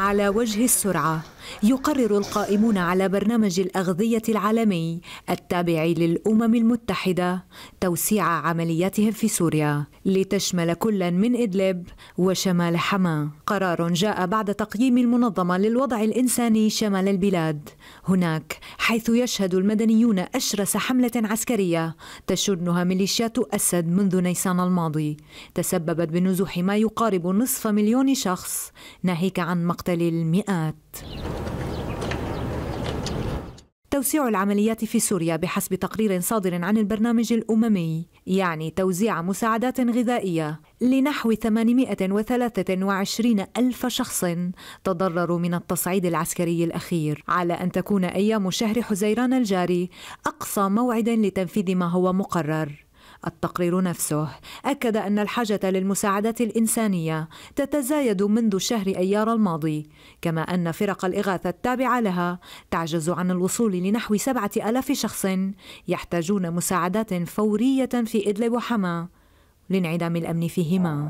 على وجه السرعه يقرر القائمون على برنامج الأغذية العالمي التابع للأمم المتحدة توسيع عملياتهم في سوريا لتشمل كلا من إدلب وشمال حما قرار جاء بعد تقييم المنظمة للوضع الإنساني شمال البلاد هناك حيث يشهد المدنيون أشرس حملة عسكرية تشنها ميليشيات أسد منذ نيسان الماضي تسببت بنزوح ما يقارب نصف مليون شخص ناهيك عن مقتل المئات توسيع العمليات في سوريا بحسب تقرير صادر عن البرنامج الأممي يعني توزيع مساعدات غذائية لنحو 823 ألف شخص تضرروا من التصعيد العسكري الأخير على أن تكون أيام شهر حزيران الجاري أقصى موعد لتنفيذ ما هو مقرر التقرير نفسه أكد أن الحاجة للمساعدة الإنسانية تتزايد منذ شهر أيار الماضي كما أن فرق الإغاثة التابعة لها تعجز عن الوصول لنحو سبعة ألاف شخص يحتاجون مساعدات فورية في إدلب وحما لانعدام الأمن فيهما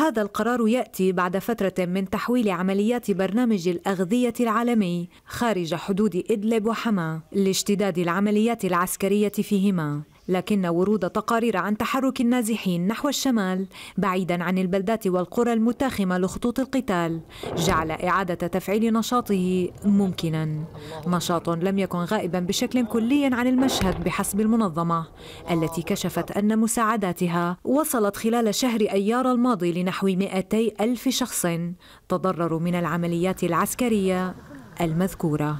هذا القرار ياتي بعد فتره من تحويل عمليات برنامج الاغذيه العالمي خارج حدود ادلب وحماه لاشتداد العمليات العسكريه فيهما لكن ورود تقارير عن تحرك النازحين نحو الشمال بعيدا عن البلدات والقرى المتاخمه لخطوط القتال جعل اعاده تفعيل نشاطه ممكنا نشاط لم يكن غائبا بشكل كلي عن المشهد بحسب المنظمه التي كشفت ان مساعداتها وصلت خلال شهر ايار الماضي لنحو 200 الف شخص تضرروا من العمليات العسكريه المذكوره